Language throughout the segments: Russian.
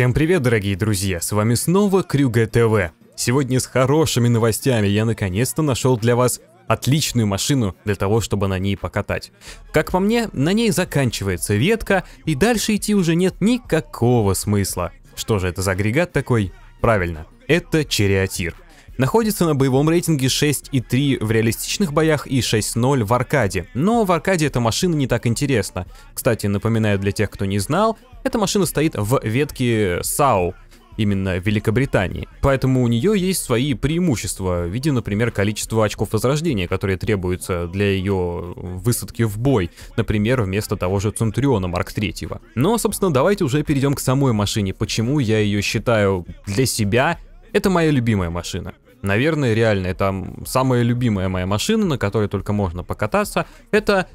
Всем привет, дорогие друзья, с вами снова Крюга ТВ. Сегодня с хорошими новостями я наконец-то нашел для вас отличную машину для того, чтобы на ней покатать. Как по мне, на ней заканчивается ветка, и дальше идти уже нет никакого смысла. Что же это за агрегат такой? Правильно, это череатир. Находится на боевом рейтинге 6,3 в реалистичных боях и 6,0 в аркаде. Но в аркаде эта машина не так интересна. Кстати, напоминаю для тех, кто не знал, эта машина стоит в ветке САУ, именно Великобритании. Поэтому у нее есть свои преимущества, в виде, например, количества очков возрождения, которые требуются для ее высадки в бой, например, вместо того же Центуриона Марк 3. Но, собственно, давайте уже перейдем к самой машине, почему я ее считаю для себя это моя любимая машина. Наверное, реально, это самая любимая моя машина, на которой только можно покататься. Это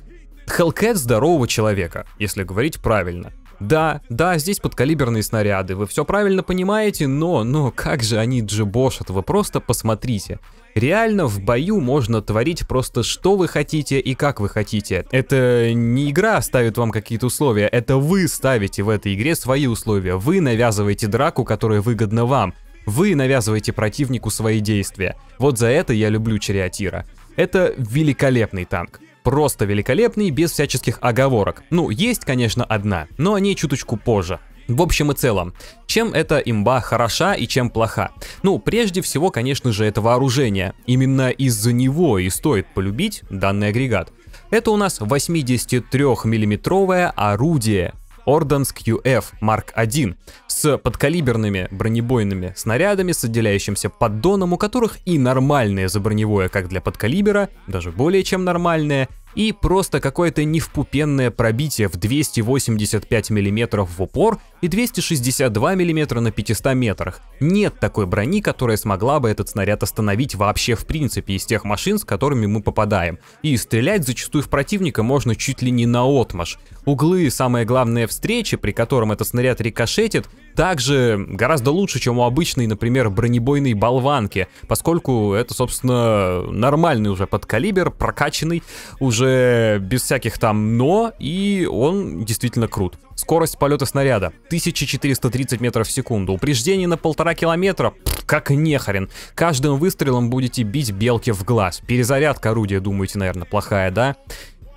Hellcat здорового человека, если говорить правильно. Да, да, здесь подкалиберные снаряды, вы все правильно понимаете, но, но как же они джебошат, вы просто посмотрите. Реально в бою можно творить просто что вы хотите и как вы хотите. Это не игра ставит вам какие-то условия, это вы ставите в этой игре свои условия, вы навязываете драку, которая выгодна вам. Вы навязываете противнику свои действия. Вот за это я люблю Чариатира. Это великолепный танк. Просто великолепный, без всяческих оговорок. Ну, есть, конечно, одна, но о ней чуточку позже. В общем и целом, чем эта имба хороша и чем плоха? Ну, прежде всего, конечно же, это вооружение. Именно из-за него и стоит полюбить данный агрегат. Это у нас 83-миллиметровое орудие, Орденск QF Mark I с подкалиберными бронебойными снарядами с отделяющимся поддоном, у которых и нормальные за броневое, как для подкалибера, даже более чем нормальные, и просто какое-то невпупенное пробитие в 285 мм в упор, и 262 мм на 500 метрах. Нет такой брони, которая смогла бы этот снаряд остановить вообще в принципе из тех машин, с которыми мы попадаем. И стрелять зачастую в противника можно чуть ли не на отмаш. Углы и самое главное встречи, при котором этот снаряд рикошетит, также гораздо лучше, чем у обычной, например, бронебойной болванки, поскольку это, собственно, нормальный уже подкалибер, прокачанный, уже без всяких там но, и он действительно крут. Скорость полета снаряда 1430 метров в секунду. Упреждение на полтора километра? как нехрен. Каждым выстрелом будете бить белки в глаз. Перезарядка орудия, думаете, наверное, плохая, да?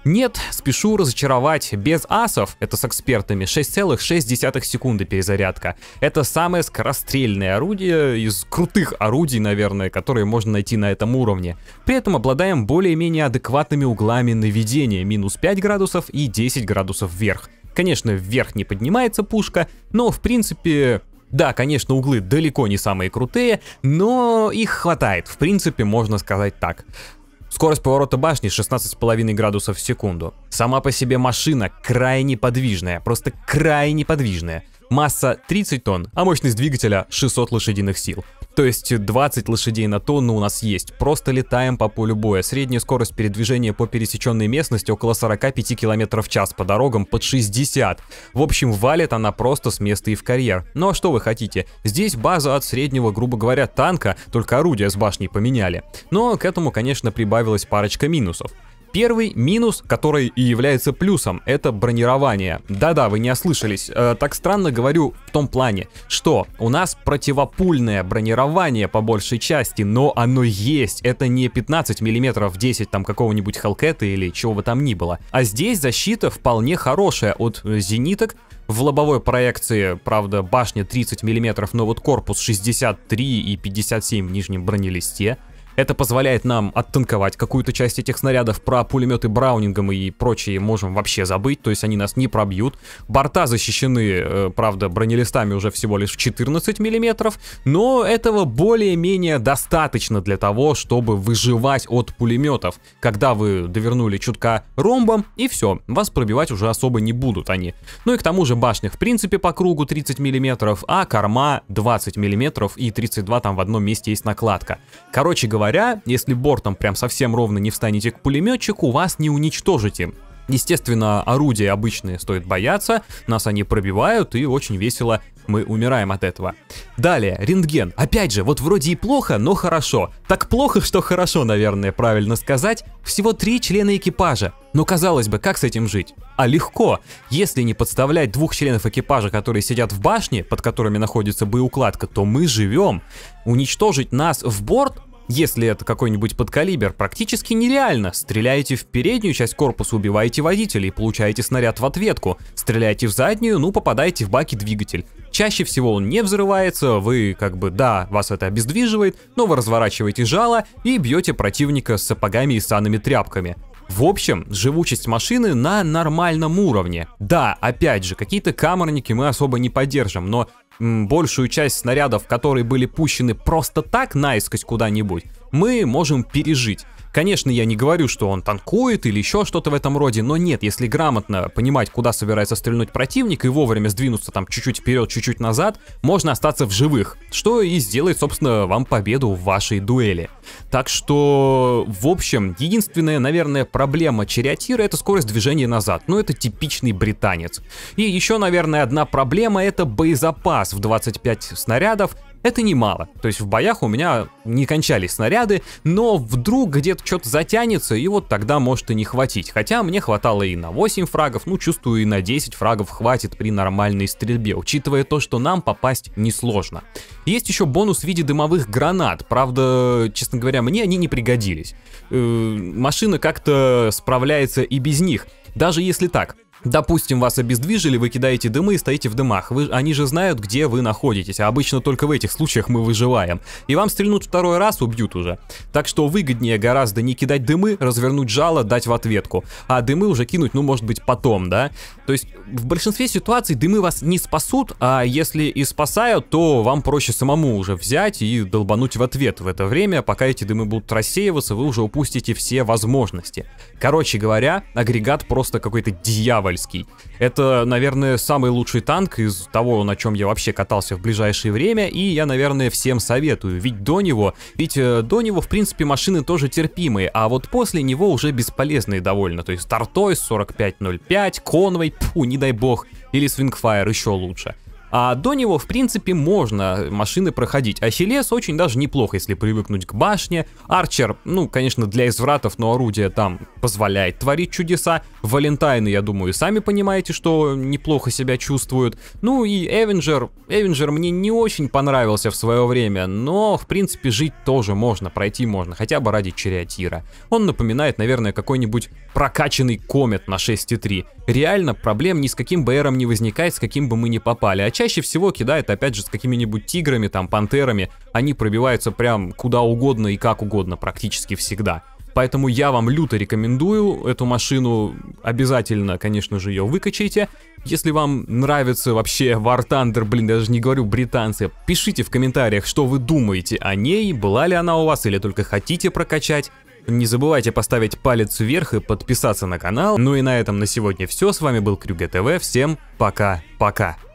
Нет, спешу разочаровать. Без асов, это с экспертами, 6,6 секунды перезарядка. Это самое скорострельное орудие из крутых орудий, наверное, которые можно найти на этом уровне. При этом обладаем более-менее адекватными углами наведения, минус 5 градусов и 10 градусов вверх. Конечно, вверх не поднимается пушка, но в принципе... Да, конечно, углы далеко не самые крутые, но их хватает, в принципе, можно сказать так. Скорость поворота башни 16,5 градусов в секунду. Сама по себе машина крайне подвижная, просто крайне подвижная. Масса 30 тонн, а мощность двигателя 600 лошадиных сил. То есть 20 лошадей на тонну у нас есть, просто летаем по полю боя. Средняя скорость передвижения по пересеченной местности около 45 км в час, по дорогам под 60. В общем, валит она просто с места и в карьер. Ну а что вы хотите? Здесь база от среднего, грубо говоря, танка, только орудия с башней поменяли. Но к этому, конечно, прибавилась парочка минусов. Первый минус, который и является плюсом, это бронирование. Да-да, вы не ослышались. Э, так странно говорю в том плане, что у нас противопульное бронирование по большей части, но оно есть. Это не 15 миллиметров 10 там какого-нибудь Хелкета или чего бы там ни было. А здесь защита вполне хорошая от э, зениток, в лобовой проекции, правда, башня 30 мм, но вот корпус 63 и 57 в нижнем бронелисте. Это позволяет нам оттанковать какую-то часть этих снарядов. Про пулеметы Браунингом и прочие можем вообще забыть, то есть они нас не пробьют. Борта защищены, э, правда, бронелистами уже всего лишь в 14 миллиметров, но этого более-менее достаточно для того, чтобы выживать от пулеметов. Когда вы довернули чутка ромбом, и все, вас пробивать уже особо не будут они. Ну и к тому же башня в принципе по кругу 30 миллиметров, а корма 20 миллиметров и 32 там в одном месте есть накладка. Короче говоря, моря, если бортом прям совсем ровно не встанете к пулеметчику, вас не уничтожите. Естественно, орудия обычные стоит бояться, нас они пробивают и очень весело мы умираем от этого. Далее, рентген. Опять же, вот вроде и плохо, но хорошо. Так плохо, что хорошо, наверное, правильно сказать. Всего три члена экипажа. Но казалось бы, как с этим жить? А легко. Если не подставлять двух членов экипажа, которые сидят в башне, под которыми находится боеукладка, то мы живем. Уничтожить нас в борт если это какой-нибудь подкалибер, практически нереально. Стреляете в переднюю часть корпуса, убиваете водителя и получаете снаряд в ответку. Стреляете в заднюю, ну попадаете в баки двигатель. Чаще всего он не взрывается, вы как бы, да, вас это обездвиживает, но вы разворачиваете жало и бьете противника с сапогами и саными тряпками. В общем, живучесть машины на нормальном уровне. Да, опять же, какие-то камерники мы особо не поддержим, но большую часть снарядов, которые были пущены просто так наискось куда-нибудь, мы можем пережить. Конечно, я не говорю, что он танкует или еще что-то в этом роде, но нет, если грамотно понимать, куда собирается стрельнуть противник и вовремя сдвинуться там чуть-чуть вперед, чуть-чуть назад, можно остаться в живых, что и сделает, собственно, вам победу в вашей дуэли. Так что, в общем, единственная, наверное, проблема Чериатира это скорость движения назад, но ну, это типичный британец. И еще, наверное, одна проблема это боезапас в 25 снарядов, это немало. То есть в боях у меня не кончались снаряды, но вдруг где-то что-то затянется, и вот тогда может и не хватить. Хотя мне хватало и на 8 фрагов, ну чувствую и на 10 фрагов хватит при нормальной стрельбе, учитывая то, что нам попасть несложно. Есть еще бонус в виде дымовых гранат, правда, честно говоря, мне они не пригодились. Э -э машина как-то справляется и без них. Даже если так, Допустим, вас обездвижили, вы кидаете дымы и стоите в дымах. Вы, они же знают, где вы находитесь, а обычно только в этих случаях мы выживаем. И вам стрельнут второй раз, убьют уже. Так что выгоднее гораздо не кидать дымы, развернуть жало, дать в ответку. А дымы уже кинуть, ну, может быть, потом, да? То есть, в большинстве ситуаций дымы вас не спасут, а если и спасают, то вам проще самому уже взять и долбануть в ответ в это время, пока эти дымы будут рассеиваться, вы уже упустите все возможности. Короче говоря, агрегат просто какой-то дьявол дьявольский. Это, наверное, самый лучший танк из того, на чем я вообще катался в ближайшее время, и я, наверное, всем советую. Ведь до него, ведь э, до него, в принципе, машины тоже терпимые, а вот после него уже бесполезные довольно. То есть Тартой 4505, Конвой, пфу, не дай бог, или Свингфайр еще лучше. А до него, в принципе, можно машины проходить. Ахиллес очень даже неплохо, если привыкнуть к башне. Арчер, ну, конечно, для извратов, но орудие там позволяет творить чудеса. Валентайны, я думаю, сами понимаете, что неплохо себя чувствуют. Ну и Эвенджер. Эвенджер мне не очень понравился в свое время, но, в принципе, жить тоже можно, пройти можно, хотя бы ради Чериатира. Он напоминает, наверное, какой-нибудь прокачанный комет на 6.3. Реально, проблем ни с каким БРом не возникает, с каким бы мы ни попали. А чаще всего кидает, опять же, с какими-нибудь тиграми, там, пантерами. Они пробиваются прям куда угодно и как угодно практически всегда. Поэтому я вам люто рекомендую эту машину. Обязательно, конечно же, ее выкачайте. Если вам нравится вообще War Thunder, блин, даже не говорю британцы, пишите в комментариях, что вы думаете о ней, была ли она у вас или только хотите прокачать. Не забывайте поставить палец вверх и подписаться на канал. Ну и на этом на сегодня все. С вами был Крюге ТВ. Всем пока-пока.